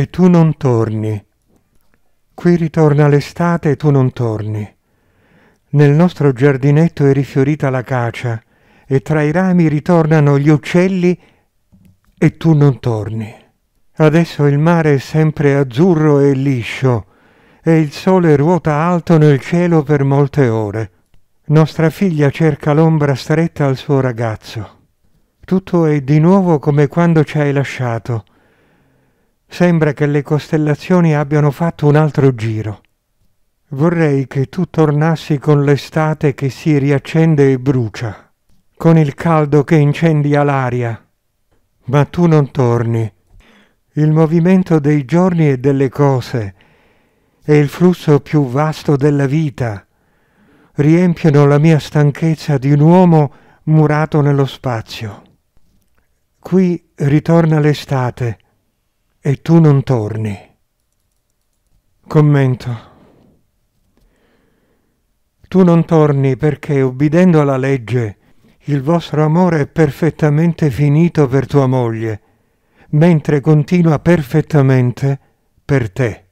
e tu non torni. Qui ritorna l'estate e tu non torni. Nel nostro giardinetto è rifiorita l'acacia e tra i rami ritornano gli uccelli e tu non torni. Adesso il mare è sempre azzurro e liscio e il sole ruota alto nel cielo per molte ore. Nostra figlia cerca l'ombra stretta al suo ragazzo. Tutto è di nuovo come quando ci hai lasciato Sembra che le costellazioni abbiano fatto un altro giro. Vorrei che tu tornassi con l'estate che si riaccende e brucia, con il caldo che incendia l'aria. Ma tu non torni. Il movimento dei giorni e delle cose e il flusso più vasto della vita riempiono la mia stanchezza di un uomo murato nello spazio. Qui ritorna l'estate e tu non torni. Commento. Tu non torni perché, ubbidendo alla legge, il vostro amore è perfettamente finito per tua moglie, mentre continua perfettamente per te.